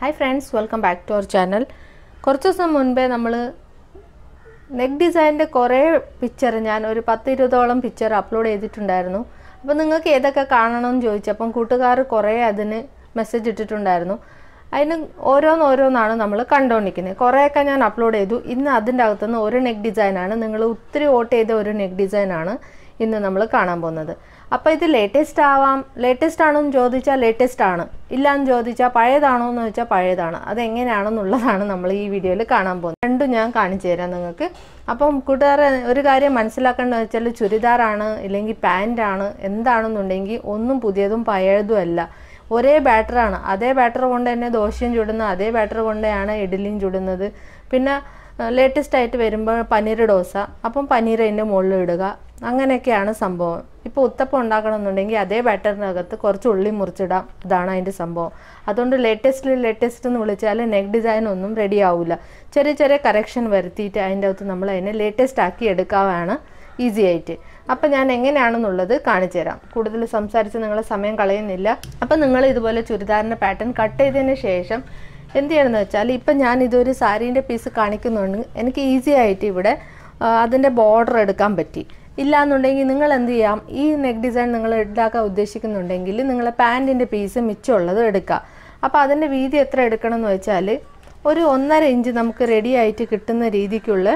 hi friends welcome back to our channel കുറച്ച് ദിവസം മുൻപേ നമ്മൾ നെക്ക് ഡിസൈനിൻ്റെ കുറേ പിക്ചർ ഞാൻ ഒരു പത്ത് ഇരുപതോളം പിക്ചർ അപ്ലോഡ് ചെയ്തിട്ടുണ്ടായിരുന്നു അപ്പോൾ നിങ്ങൾക്ക് ഏതൊക്കെ കാണണമെന്ന് ചോദിച്ചപ്പം കൂട്ടുകാർ കുറേ അതിന് മെസ്സേജ് ഇട്ടിട്ടുണ്ടായിരുന്നു അതിന് ഓരോന്നോരോന്നാണ് നമ്മൾ കണ്ടുകൊണ്ടിരിക്കുന്നത് കുറേയൊക്കെ ഞാൻ അപ്ലോഡ് ചെയ്തു ഇന്ന് അതിൻ്റെ അകത്തുനിന്ന് ഒരു നെക്ക് ഡിസൈനാണ് നിങ്ങൾ ഒത്തിരി വോട്ട് ചെയ്ത ഒരു നെക്ക് ഡിസൈനാണ് ഇന്ന് നമ്മൾ കാണാൻ പോകുന്നത് അപ്പോൾ ഇത് ലേറ്റസ്റ്റ് ആവാം ലേറ്റസ്റ്റ് ആണോ എന്ന് ചോദിച്ചാൽ ലേറ്റസ്റ്റ് ആണ് ഇല്ല എന്ന് ചോദിച്ചാൽ പഴയതാണോ എന്ന് വെച്ചാൽ പഴയതാണ് അതെങ്ങനെയാണെന്നുള്ളതാണ് നമ്മൾ ഈ വീഡിയോയിൽ കാണാൻ പോകുന്നത് രണ്ടും ഞാൻ കാണിച്ചു തരാം നിങ്ങൾക്ക് അപ്പം കൂട്ടുകാരെ ഒരു കാര്യം മനസ്സിലാക്കേണ്ടത് വെച്ചാൽ ചുരിദാറാണ് ഇല്ലെങ്കിൽ പാൻറ്റാണ് എന്താണെന്നുണ്ടെങ്കിൽ ഒന്നും പുതിയതും പഴയതും അല്ല ഒരേ ബാറ്ററാണ് അതേ ബാറ്റർ കൊണ്ട് തന്നെ ദോശയും ചുടുന്നത് അതേ ബാറ്റർ കൊണ്ടാണ് ഇഡലിയും ചുടുന്നത് പിന്നെ ലേറ്റസ്റ്റ് ആയിട്ട് വരുമ്പോൾ പനീർ ഡോസ അപ്പം പനീർ അതിൻ്റെ മുകളിൽ ഇടുക അങ്ങനെയൊക്കെയാണ് സംഭവം ഇപ്പോൾ ഉത്തപ്പം ഉണ്ടാക്കണമെന്നുണ്ടെങ്കിൽ അതേ ബാറ്ററിനകത്ത് കുറച്ച് ഉള്ളി മുറിച്ചിടാം ഇതാണ് അതിൻ്റെ സംഭവം അതുകൊണ്ട് ലേറ്റസ്റ്റിൽ ലേറ്റസ്റ്റ് എന്ന് വിളിച്ചാൽ നെക്ക് ഡിസൈൻ ഒന്നും റെഡി ആവില്ല ചെറിയ ചെറിയ കറക്ഷൻ വരുത്തിയിട്ട് അതിൻ്റെ അകത്ത് നമ്മൾ അതിനെ ലേറ്റസ്റ്റ് ആക്കി എടുക്കാവാണ് ഈസി ആയിട്ട് അപ്പം ഞാൻ എങ്ങനെയാണെന്നുള്ളത് കാണിച്ചു തരാം കൂടുതൽ സംസാരിച്ച് നിങ്ങളെ സമയം കളയുന്നില്ല അപ്പം നിങ്ങൾ ഇതുപോലെ ചുരിദാറിൻ്റെ പാറ്റേൺ കട്ട് ചെയ്തതിന് ശേഷം എന്ത് ചെയ്യണമെന്ന് വെച്ചാൽ ഇപ്പം ഞാൻ ഇതൊരു സാരീൻ്റെ പീസ് കാണിക്കുന്നുണ്ട് എനിക്ക് ഈസി ആയിട്ട് ഇവിടെ അതിൻ്റെ ബോർഡർ എടുക്കാൻ പറ്റി ഇല്ലാന്നുണ്ടെങ്കിൽ നിങ്ങൾ എന്ത് ചെയ്യാം ഈ നെക്ക് ഡിസൈൻ നിങ്ങൾ ഉണ്ടാക്കാൻ ഉദ്ദേശിക്കുന്നുണ്ടെങ്കിൽ നിങ്ങളെ പാൻറ്റിൻ്റെ പീസ് മിച്ചമുള്ളത് എടുക്കുക അപ്പോൾ അതിൻ്റെ വീതി എത്ര എടുക്കണം എന്ന് വെച്ചാൽ ഒരു ഒന്നര ഇഞ്ച് നമുക്ക് റെഡി ആയിട്ട് കിട്ടുന്ന രീതിക്കുള്ള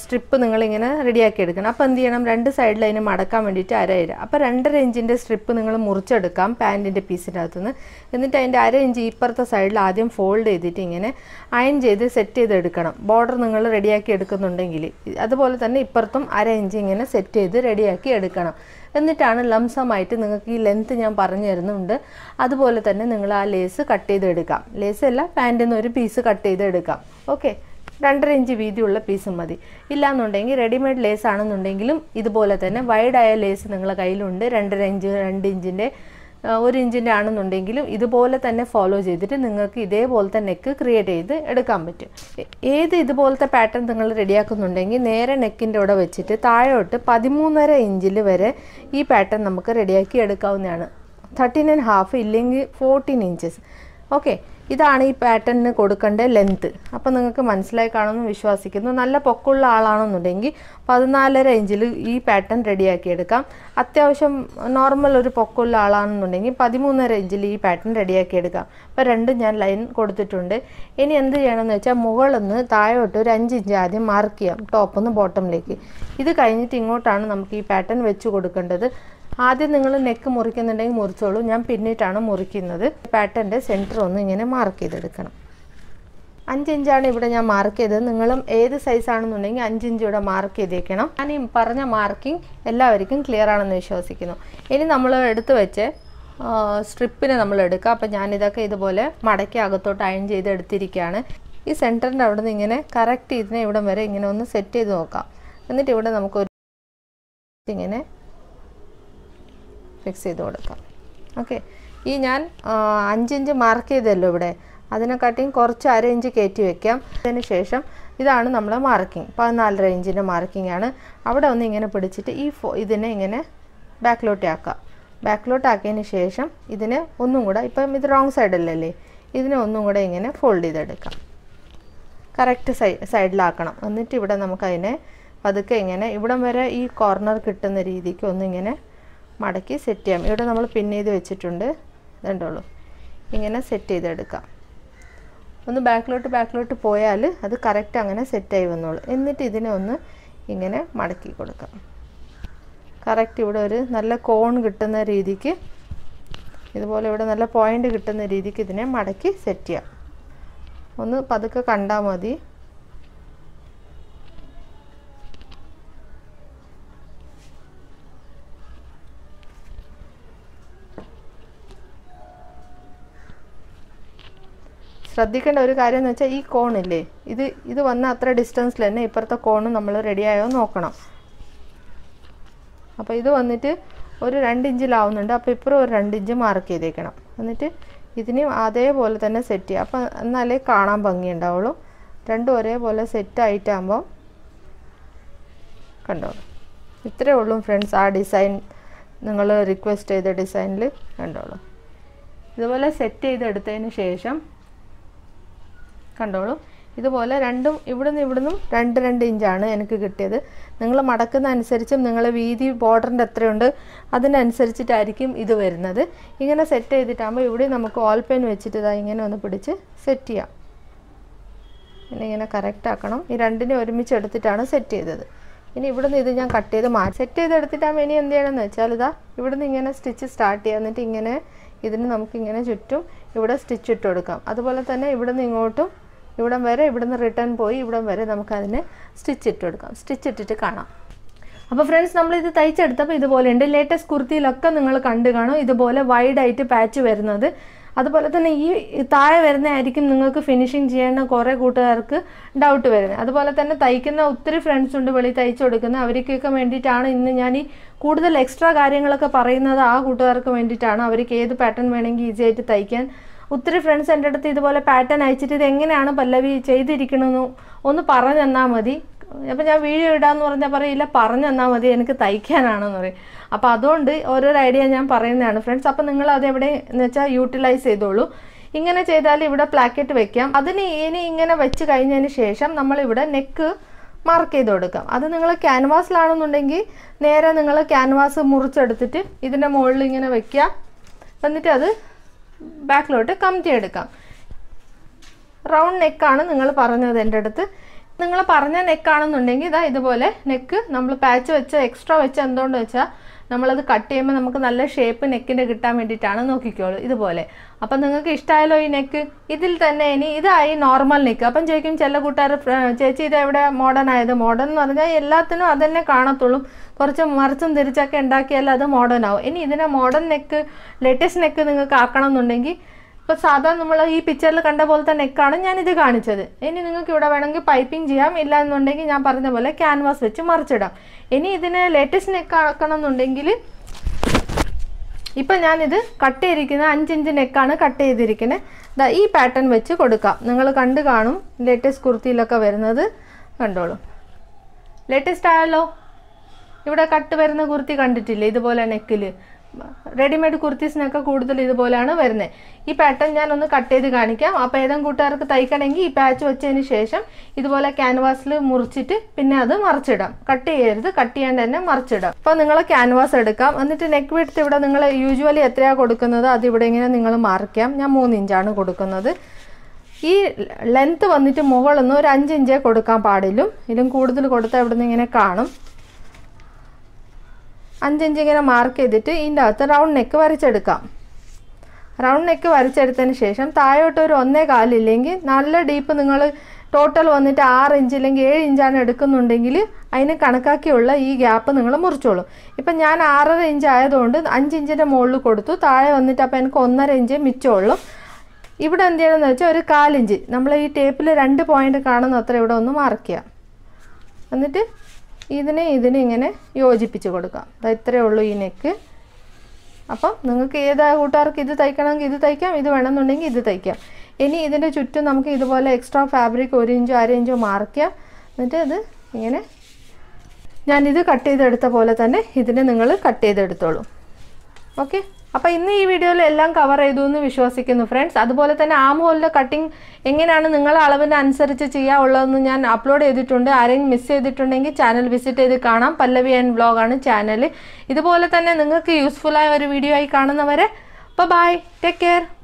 സ്ട്രിപ്പ് നിങ്ങളിങ്ങനെ റെഡിയാക്കി എടുക്കണം അപ്പോൾ എന്ത് ചെയ്യണം രണ്ട് സൈഡിൽ അതിന് മടക്കാൻ വേണ്ടിയിട്ട് അര ഇര അപ്പോൾ രണ്ടര ഇഞ്ചിൻ്റെ സ്ട്രിപ്പ് നിങ്ങൾ മുറിച്ചെടുക്കാം പാൻറ്റിൻ്റെ പീസിൻ്റെ അകത്തുനിന്ന് എന്നിട്ട് അതിൻ്റെ അര ഇഞ്ച് ഇപ്പുറത്തെ സൈഡിൽ ആദ്യം ഫോൾഡ് ചെയ്തിട്ട് ഇങ്ങനെ അയൺ ചെയ്ത് സെറ്റ് ചെയ്തെടുക്കണം ബോർഡർ നിങ്ങൾ റെഡിയാക്കി എടുക്കുന്നുണ്ടെങ്കിൽ അതുപോലെ തന്നെ ഇപ്പുറത്തും അര ഇഞ്ച് ഇങ്ങനെ സെറ്റ് ചെയ്ത് റെഡിയാക്കി എടുക്കണം എന്നിട്ടാണ് ലംസമായിട്ട് നിങ്ങൾക്ക് ഈ ലെങ്ത്ത് ഞാൻ പറഞ്ഞു തരുന്നുണ്ട് അതുപോലെ തന്നെ നിങ്ങൾ ആ ലേസ് കട്ട് ചെയ്തെടുക്കാം ലേസ് അല്ല പാൻറ്റിൽ നിന്ന് ഒരു പീസ് കട്ട് ചെയ്തെടുക്കാം ഓക്കെ രണ്ടര ഇഞ്ച് വീതിയുള്ള പീസ് മതി ഇല്ലാന്നുണ്ടെങ്കിൽ റെഡിമെയ്ഡ് ലേസ് ആണെന്നുണ്ടെങ്കിലും ഇതുപോലെ തന്നെ വൈഡായ ലേസ് നിങ്ങളുടെ കയ്യിലുണ്ട് രണ്ടര ഇഞ്ച് രണ്ട് ഇഞ്ചിൻ്റെ ഒരു ഇഞ്ചിൻ്റെ ആണെന്നുണ്ടെങ്കിലും ഇതുപോലെ തന്നെ ഫോളോ ചെയ്തിട്ട് നിങ്ങൾക്ക് ഇതേപോലത്തെ നെക്ക് ക്രിയേറ്റ് ചെയ്ത് എടുക്കാൻ പറ്റും ഏത് ഇതുപോലത്തെ പാറ്റേൺ നിങ്ങൾ റെഡിയാക്കുന്നുണ്ടെങ്കിൽ നേരെ നെക്കിൻ്റെ കൂടെ വെച്ചിട്ട് താഴോട്ട് പതിമൂന്നര ഇഞ്ചിൽ വരെ ഈ പാറ്റേൺ നമുക്ക് റെഡിയാക്കി എടുക്കാവുന്നതാണ് തേർട്ടീൻ ആൻഡ് ഹാഫ് ഇല്ലെങ്കിൽ ഫോർട്ടീൻ ഇഞ്ചസ് ഓക്കെ ഇതാണ് ഈ പാറ്റേണിന് കൊടുക്കേണ്ട ലെങ്ത്ത് അപ്പോൾ നിങ്ങൾക്ക് മനസ്സിലായി കാണുമെന്ന് വിശ്വസിക്കുന്നു നല്ല പൊക്കമുള്ള ആളാണെന്നുണ്ടെങ്കിൽ പതിനാലര ഇഞ്ചിൽ ഈ പാറ്റേൺ റെഡിയാക്കിയെടുക്കാം അത്യാവശ്യം നോർമൽ ഒരു പൊക്കമുള്ള ആളാണെന്നുണ്ടെങ്കിൽ പതിമൂന്നര ഇഞ്ചിൽ ഈ പാറ്റേൺ റെഡിയാക്കിയെടുക്കാം അപ്പോൾ രണ്ടും ഞാൻ ലൈൻ കൊടുത്തിട്ടുണ്ട് ഇനി എന്ത് ചെയ്യണമെന്ന് വെച്ചാൽ മുകളിൽ താഴോട്ട് ഒരു അഞ്ച് ഇഞ്ച് ആദ്യം മാർക്ക് ചെയ്യാം ടോപ്പിൽ നിന്ന് ബോട്ടമിലേക്ക് ഇത് കഴിഞ്ഞിട്ട് ഇങ്ങോട്ടാണ് നമുക്ക് ഈ പാറ്റേൺ വെച്ച് കൊടുക്കേണ്ടത് ആദ്യം നിങ്ങൾ നെക്ക് മുറിക്കുന്നുണ്ടെങ്കിൽ മുറിച്ചോളൂ ഞാൻ പിന്നിട്ടാണ് മുറിക്കുന്നത് പാറ്റേൻ്റെ സെൻറ്റർ ഒന്ന് ഇങ്ങനെ മാർക്ക് ചെയ്തെടുക്കണം ഇഞ്ചാണ് ഇവിടെ ഞാൻ മാർക്ക് ചെയ്തത് നിങ്ങളും ഏത് സൈസാണെന്നുണ്ടെങ്കിൽ അഞ്ചിഞ്ച് ഇവിടെ മാർക്ക് ചെയ്തേക്കണം ഞാൻ ഈ പറഞ്ഞ മാർക്കിംഗ് എല്ലാവർക്കും ക്ലിയർ ആണെന്ന് വിശ്വസിക്കുന്നു ഇനി നമ്മൾ എടുത്തു വെച്ച് സ്ട്രിപ്പിനെ നമ്മൾ എടുക്കുക അപ്പോൾ ഞാനിതൊക്കെ ഇതുപോലെ മടക്കി അകത്തോട്ട് അയൺ ചെയ്ത് എടുത്തിരിക്കുകയാണ് ഈ സെൻറ്ററിൻ്റെ അവിടെ നിന്ന് ഇങ്ങനെ കറക്റ്റ് ചെയ്തിന് ഇവിടം വരെ ഇങ്ങനെ ഒന്ന് സെറ്റ് ചെയ്ത് നോക്കാം എന്നിട്ട് ഇവിടെ നമുക്കൊരു ഇങ്ങനെ ഫിക്സ് ചെയ്ത് കൊടുക്കാം ഓക്കെ ഈ ഞാൻ അഞ്ചിഞ്ച് മാർക്ക് ചെയ്തല്ലോ ഇവിടെ അതിനെക്കാട്ടിയും കുറച്ച് അര ഇഞ്ച് കയറ്റി വെക്കാം അതിന് ശേഷം ഇതാണ് നമ്മൾ മാർക്കിംഗ് പതിനാലര ഇഞ്ചിൻ്റെ മാർക്കിംഗ് ആണ് അവിടെ ഒന്ന് ഇങ്ങനെ പിടിച്ചിട്ട് ഈ ഫോ ഇതിനെ ഇങ്ങനെ ബാക്കിലോട്ട് ആക്കുക ശേഷം ഇതിനെ ഒന്നും കൂടെ ഇപ്പം ഇത് റോങ് സൈഡല്ലല്ലേ ഇതിനെ ഒന്നും കൂടെ ഇങ്ങനെ ഫോൾഡ് ചെയ്തെടുക്കാം കറക്റ്റ് സൈ സൈഡിലാക്കണം എന്നിട്ട് ഇവിടെ നമുക്കതിനെ പതുക്കെ ഇങ്ങനെ ഇവിടം വരെ ഈ കോർണർ കിട്ടുന്ന രീതിക്ക് ഒന്നിങ്ങനെ മടക്കി സെറ്റ് ചെയ്യാം ഇവിടെ നമ്മൾ പിൻ ചെയ്ത് വെച്ചിട്ടുണ്ട് ഇതുണ്ടുള്ളൂ ഇങ്ങനെ സെറ്റ് ചെയ്തെടുക്കാം ഒന്ന് ബാക്കിലോട്ട് ബാക്കിലോട്ട് പോയാൽ അത് കറക്റ്റ് അങ്ങനെ സെറ്റായി വന്നോളൂ എന്നിട്ട് ഇതിനെ ഒന്ന് ഇങ്ങനെ മടക്കി കൊടുക്കാം കറക്റ്റ് ഇവിടെ ഒരു നല്ല കോൺ കിട്ടുന്ന രീതിക്ക് ഇതുപോലെ ഇവിടെ നല്ല പോയിൻ്റ് കിട്ടുന്ന രീതിക്ക് ഇതിനെ മടക്കി സെറ്റ് ചെയ്യാം ഒന്ന് പതുക്കെ കണ്ടാൽ മതി ശ്രദ്ധിക്കേണ്ട ഒരു കാര്യം എന്ന് വെച്ചാൽ ഈ കോണില്ലേ ഇത് ഇത് വന്ന അത്ര ഡിസ്റ്റൻസിൽ തന്നെ ഇപ്പുറത്തെ കോണ് നമ്മൾ റെഡിയായോ നോക്കണം അപ്പോൾ ഇത് വന്നിട്ട് ഒരു രണ്ട് ഇഞ്ചിലാവുന്നുണ്ട് അപ്പോൾ ഇപ്പുറം ഒരു രണ്ട് ഇഞ്ച് മാർക്ക് ചെയ്തേക്കണം എന്നിട്ട് ഇതിനെയും അതേപോലെ തന്നെ സെറ്റ് ചെയ്യുക അപ്പോൾ എന്നാലേ കാണാൻ ഭംഗി ഉണ്ടാവുള്ളൂ രണ്ടും ഒരേപോലെ സെറ്റായിട്ടാകുമ്പോൾ കണ്ടോ ഇത്രയേ ഉള്ളൂ ഫ്രണ്ട്സ് ആ ഡിസൈൻ നിങ്ങൾ റിക്വസ്റ്റ് ചെയ്ത ഡിസൈനിൽ കണ്ടോളൂ ഇതുപോലെ സെറ്റ് ചെയ്തെടുത്തതിന് ശേഷം കണ്ടോളൂ ഇതുപോലെ രണ്ടും ഇവിടുന്ന് ഇവിടുന്നും രണ്ട് രണ്ട് ഇഞ്ചാണ് എനിക്ക് കിട്ടിയത് നിങ്ങൾ മടക്കുന്ന അനുസരിച്ചും നിങ്ങളെ വീതി ബോർഡറിൻ്റെ എത്രയുണ്ട് അതിനനുസരിച്ചിട്ടായിരിക്കും ഇത് വരുന്നത് ഇങ്ങനെ സെറ്റ് ചെയ്തിട്ടാകുമ്പോൾ ഇവിടെ നമുക്ക് ഓൾ പെൻ വെച്ചിട്ട് ഇതാ ഇങ്ങനെ ഒന്ന് പിടിച്ച് സെറ്റ് ചെയ്യാം പിന്നെ ഇങ്ങനെ കറക്റ്റ് ആക്കണം ഈ രണ്ടിനെ ഒരുമിച്ച് എടുത്തിട്ടാണ് സെറ്റ് ചെയ്തത് ഇനി ഇവിടുന്ന് ഇത് ഞാൻ കട്ട് ചെയ്ത് മാറ്റി സെറ്റ് ചെയ്ത് എടുത്തിട്ടാകുമ്പോൾ ഇനി എന്ത് ചെയ്യണമെന്ന് വെച്ചാൽ ഇതാ ഇവിടുന്ന് ഇങ്ങനെ സ്റ്റിച്ച് സ്റ്റാർട്ട് ചെയ്യാം എന്നിട്ട് ഇങ്ങനെ ഇതിന് നമുക്കിങ്ങനെ ചുറ്റും ഇവിടെ സ്റ്റിച്ച് ഇട്ട് കൊടുക്കാം അതുപോലെ തന്നെ ഇവിടുന്ന് ഇങ്ങോട്ടും ഇവിടം വരെ ഇവിടുന്ന് റിട്ടേൺ പോയി ഇവിടം വരെ അതിനെ സ്റ്റിച്ച് ഇട്ട് കൊടുക്കാം സ്റ്റിച്ച് ഇട്ടിട്ട് കാണാം അപ്പോൾ ഫ്രണ്ട്സ് നമ്മൾ ഇത് തയ്ച്ചെടുത്തപ്പോൾ ഉണ്ട് ലേറ്റസ്റ്റ് കുർത്തിയിലൊക്കെ നിങ്ങൾ കണ്ടു കാണും ഇതുപോലെ വൈഡായിട്ട് പാച്ച് വരുന്നത് അതുപോലെ തന്നെ ഈ താഴെ വരുന്നതായിരിക്കും നിങ്ങൾക്ക് ഫിനിഷിങ് ചെയ്യേണ്ട കുറേ കൂട്ടുകാർക്ക് ഡൗട്ട് വരുന്നത് അതുപോലെ തന്നെ തയ്ക്കുന്ന ഒത്തിരി ഫ്രണ്ട്സ് ഉണ്ട് വെളി തയ്ച്ചു കൊടുക്കുന്നത് അവർക്കൊക്കെ വേണ്ടിയിട്ടാണ് ഇന്ന് ഞാൻ ഈ കൂടുതൽ എക്സ്ട്രാ കാര്യങ്ങളൊക്കെ പറയുന്നത് ആ കൂട്ടുകാർക്ക് വേണ്ടിയിട്ടാണ് അവർക്ക് ഏത് പാറ്റേൺ വേണമെങ്കിൽ ഈസി ആയിട്ട് തയ്ക്കാൻ ഒത്തിരി ഫ്രണ്ട്സ് എൻ്റെ അടുത്ത് ഇതുപോലെ പാറ്റേൺ അയച്ചിട്ട് ഇത് എങ്ങനെയാണ് പല്ലവി ചെയ്തിരിക്കണമെന്ന് ഒന്ന് പറഞ്ഞു തന്നാൽ മതി അപ്പം ഞാൻ വീഡിയോ ഇടാന്ന് പറഞ്ഞാൽ പറയില്ല പറഞ്ഞു തന്നാൽ മതി എനിക്ക് തയ്ക്കാനാണെന്ന് പറയും അപ്പോൾ അതുകൊണ്ട് ഓരോരോ ഐഡിയ ഞാൻ പറയുന്നതാണ് ഫ്രണ്ട്സ് അപ്പോൾ നിങ്ങൾ അത് എവിടെ എന്ന് വെച്ചാൽ യൂട്ടിലൈസ് ചെയ്തോളൂ ഇങ്ങനെ ചെയ്താൽ ഇവിടെ പ്ലാക്കറ്റ് വെക്കാം അതിന് ഇനി ഇങ്ങനെ വെച്ച് കഴിഞ്ഞതിന് ശേഷം നമ്മളിവിടെ നെക്ക് മാർക്ക് ചെയ്ത് കൊടുക്കാം അത് നിങ്ങൾ ക്യാൻവാസിലാണെന്നുണ്ടെങ്കിൽ നേരെ നിങ്ങൾ ക്യാൻവാസ് മുറിച്ചെടുത്തിട്ട് ഇതിൻ്റെ മുകളിൽ ഇങ്ങനെ വെക്കുക എന്നിട്ട് അത് ബാക്കിലോട്ട് കമത്തി എടുക്കാം റൗണ്ട് നെക്കാണ് നിങ്ങൾ പറഞ്ഞത് എൻ്റെ അടുത്ത് നിങ്ങൾ പറഞ്ഞ നെക്കാണെന്നുണ്ടെങ്കിൽ ഇതാ ഇതുപോലെ നെക്ക് നമ്മൾ പാച്ച് വെച്ച എക്സ്ട്രാ വെച്ച എന്തുകൊണ്ട് വെച്ചാൽ നമ്മളത് കട്ട് ചെയ്യുമ്പോൾ നമുക്ക് നല്ല ഷേപ്പ് നെക്കിൻ്റെ കിട്ടാൻ വേണ്ടിയിട്ടാണ് നോക്കിക്കോളൂ ഇതുപോലെ അപ്പം നിങ്ങൾക്ക് ഇഷ്ടമായാലോ ഈ നെക്ക് ഇതിൽ തന്നെ ഇനി ഇതായി നോർമൽ നെക്ക് അപ്പം ചോദിക്കും ചില കൂട്ടുകാർ ചേച്ചി ഇതെവിടെ മോഡേൺ ആയത് മോഡേൺ എന്ന് പറഞ്ഞാൽ എല്ലാത്തിനും അതന്നെ കാണത്തുള്ളൂ കുറച്ച് മറിച്ചും തിരിച്ചൊക്കെ ഉണ്ടാക്കിയാൽ അത് മോഡേൺ ആവും ഇനി ഇതിനെ മോഡേൺ നെക്ക് ലേറ്റസ്റ്റ് നെക്ക് നിങ്ങൾക്ക് ആക്കണം എന്നുണ്ടെങ്കിൽ ഇപ്പോൾ സാധാരണ നമ്മൾ ഈ പിക്ചറിൽ കണ്ട പോലത്തെ നെക്കാണ് ഞാനിത് കാണിച്ചത് ഇനി നിങ്ങൾക്ക് ഇവിടെ വേണമെങ്കിൽ പൈപ്പിംഗ് ചെയ്യാം ഇല്ല എന്നുണ്ടെങ്കിൽ ഞാൻ പറഞ്ഞ പോലെ ക്യാൻവാസ് വെച്ച് മറിച്ചിടാം ഇനി ഇതിനെ ലേറ്റസ്റ്റ് നെക്ക് ആക്കണം എന്നുണ്ടെങ്കിൽ ഇപ്പം ഞാനിത് കട്ട് ചെയ്തിരിക്കുന്ന അഞ്ചിഞ്ച് നെക്കാണ് കട്ട് ചെയ്തിരിക്കുന്നത് ഈ പാറ്റേൺ വെച്ച് കൊടുക്കാം നിങ്ങൾ കണ്ട് കാണും ലേറ്റസ്റ്റ് കുർത്തിയിലൊക്കെ വരുന്നത് കണ്ടോളൂ ലേറ്റസ്റ്റ് ആയാലോ ഇവിടെ കട്ട് വരുന്ന കുർത്തി കണ്ടിട്ടില്ലേ ഇതുപോലെ നെക്കിൽ റെഡിമെയ്ഡ് കുർത്തീസിനൊക്കെ കൂടുതൽ ഇതുപോലെയാണ് വരുന്നത് ഈ പാറ്റേൺ ഞാൻ ഒന്ന് കട്ട് ചെയ്ത് കാണിക്കാം അപ്പോൾ ഏതെങ്കിലും കൂട്ടുകാർക്ക് തയ്ക്കണമെങ്കിൽ ഈ പാച്ച് വെച്ചതിന് ശേഷം ഇതുപോലെ ക്യാൻവാസിൽ മുറിച്ചിട്ട് പിന്നെ അത് മറിച്ചിടാം കട്ട് ചെയ്യരുത് കട്ട് ചെയ്യാണ്ട് തന്നെ മറിച്ചിടാം അപ്പോൾ നിങ്ങൾ ക്യാൻവാസ് എടുക്കാം എന്നിട്ട് നെക്ക് വിടുത്ത് ഇവിടെ നിങ്ങൾ യൂഷ്വലി എത്രയാണ് കൊടുക്കുന്നത് അത് ഇവിടെ ഇങ്ങനെ നിങ്ങൾ മറിക്കാം ഞാൻ മൂന്നിഞ്ചാണ് കൊടുക്കുന്നത് ഈ ലെങ്ത്ത് വന്നിട്ട് മുകളിൽ നിന്ന് ഒരു അഞ്ചിഞ്ചേ കൊടുക്കാൻ പാടില്ലും ഇതിലും കൂടുതൽ കൊടുത്താൽ ഇവിടുന്ന് ഇങ്ങനെ കാണും ഇങ്ങനെ മാർക്ക് ചെയ്തിട്ട് ഇതിൻ്റെ അകത്ത് റൗണ്ട് നെക്ക് വരച്ചെടുക്കാം റൗണ്ട് നെക്ക് വരച്ചെടുത്തതിന് ശേഷം താഴോട്ട് ഒരു ഒന്നേ കാലില്ലെങ്കിൽ നല്ല ഡീപ്പ് നിങ്ങൾ ടോട്ടൽ വന്നിട്ട് ആറ് ഇഞ്ച് അല്ലെങ്കിൽ ഏഴ് ഇഞ്ചാണ് എടുക്കുന്നുണ്ടെങ്കിൽ അതിന് കണക്കാക്കിയുള്ള ഈ ഗ്യാപ്പ് നിങ്ങൾ മുറിച്ചോളും ഇപ്പം ഞാൻ ആറര ഇഞ്ച് ആയതുകൊണ്ട് അഞ്ച് ഇഞ്ചിൻ്റെ മുകളിൽ കൊടുത്തു താഴെ വന്നിട്ട് അപ്പോൾ എനിക്ക് ഒന്നര ഇഞ്ച് മിച്ചമുള്ളൂ ഇവിടെ എന്ത് ചെയ്യണമെന്ന് വെച്ചാൽ ഒരു കാലിഞ്ച് നമ്മൾ ഈ ടേപ്പിൽ രണ്ട് പോയിന്റ് കാണുന്ന അത്ര ഇവിടെ ഒന്ന് മാർക്ക് ചെയ്യാം എന്നിട്ട് ഇതിനെ ഇതിനെ ഇങ്ങനെ യോജിപ്പിച്ച് കൊടുക്കാം അത് ഇത്രയേ ഉള്ളൂ ഈ നെക്ക് അപ്പം നിങ്ങൾക്ക് ഏതാ കൂട്ടുകാർക്ക് ഇത് തയ്ക്കണമെങ്കിൽ ഇത് തയ്ക്കാം ഇത് വേണമെന്നുണ്ടെങ്കിൽ ഇത് തയ്ക്കാം ഇനി ഇതിൻ്റെ ചുറ്റും നമുക്ക് ഇതുപോലെ എക്സ്ട്രാ ഫാബ്രിക് ഒരു ഇഞ്ചോ അര മാറിക്കാം എന്നിട്ട് ഇത് ഇങ്ങനെ ഞാനിത് കട്ട് ചെയ്തെടുത്ത പോലെ തന്നെ ഇതിനെ നിങ്ങൾ കട്ട് ചെയ്തെടുത്തോളൂ ഓക്കെ അപ്പോൾ ഇന്ന് ഈ വീഡിയോയിൽ എല്ലാം കവർ ചെയ്തു എന്ന് വിശ്വസിക്കുന്നു ഫ്രണ്ട്സ് അതുപോലെ തന്നെ ആം ഹോളിൻ്റെ കട്ടിങ് എങ്ങനെയാണ് നിങ്ങളുടെ അളവിന് അനുസരിച്ച് ചെയ്യാനുള്ളതെന്ന് ഞാൻ അപ്ലോഡ് ചെയ്തിട്ടുണ്ട് ആരെങ്കിലും മിസ് ചെയ്തിട്ടുണ്ടെങ്കിൽ ചാനൽ വിസിറ്റ് ചെയ്ത് കാണാം പല്ലവി ആൻഡ് ബ്ലോഗാണ് ചാനൽ ഇതുപോലെ തന്നെ നിങ്ങൾക്ക് യൂസ്ഫുൾ ആയ ഒരു വീഡിയോ ആയി കാണുന്നവരെ അപ്പൊ ബൈ ടേക്ക് കെയർ